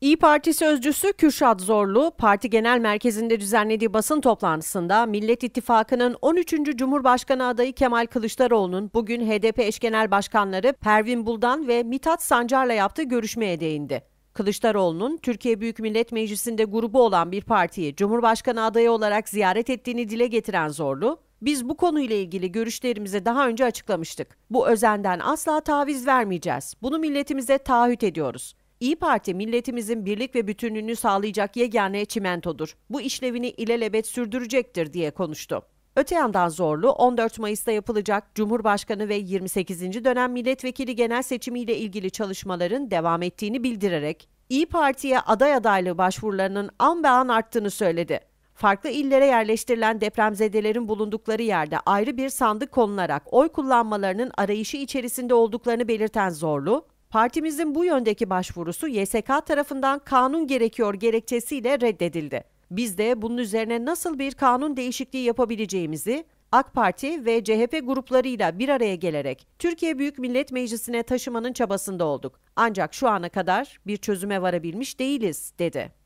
İyi Parti sözcüsü Kürşat Zorlu, parti genel merkezinde düzenlediği basın toplantısında Millet İttifakı'nın 13. Cumhurbaşkanı adayı Kemal Kılıçdaroğlu'nun bugün HDP eş genel başkanları Pervin Buldan ve Mithat Sancar'la yaptığı görüşmeye değindi. Kılıçdaroğlu'nun Türkiye Büyük Millet Meclisi'nde grubu olan bir partiyi Cumhurbaşkanı adayı olarak ziyaret ettiğini dile getiren Zorlu, biz bu konuyla ilgili görüşlerimizi daha önce açıklamıştık. Bu özenden asla taviz vermeyeceğiz. Bunu milletimize taahhüt ediyoruz. İyi Parti milletimizin birlik ve bütünlüğünü sağlayacak yegane çimentodur. Bu işlevini ilelebet sürdürecektir diye konuştu. Öte yandan Zorlu 14 Mayıs'ta yapılacak Cumhurbaşkanı ve 28. dönem milletvekili genel seçimiyle ilgili çalışmaların devam ettiğini bildirerek İyi Parti'ye aday adaylığı başvurularının an be an arttığını söyledi. Farklı illere yerleştirilen depremzedelerin bulundukları yerde ayrı bir sandık konularak oy kullanmalarının arayışı içerisinde olduklarını belirten Zorlu, Partimizin bu yöndeki başvurusu YSK tarafından kanun gerekiyor gerekçesiyle reddedildi. Biz de bunun üzerine nasıl bir kanun değişikliği yapabileceğimizi AK Parti ve CHP gruplarıyla bir araya gelerek Türkiye Büyük Millet Meclisi'ne taşımanın çabasında olduk. Ancak şu ana kadar bir çözüme varabilmiş değiliz dedi.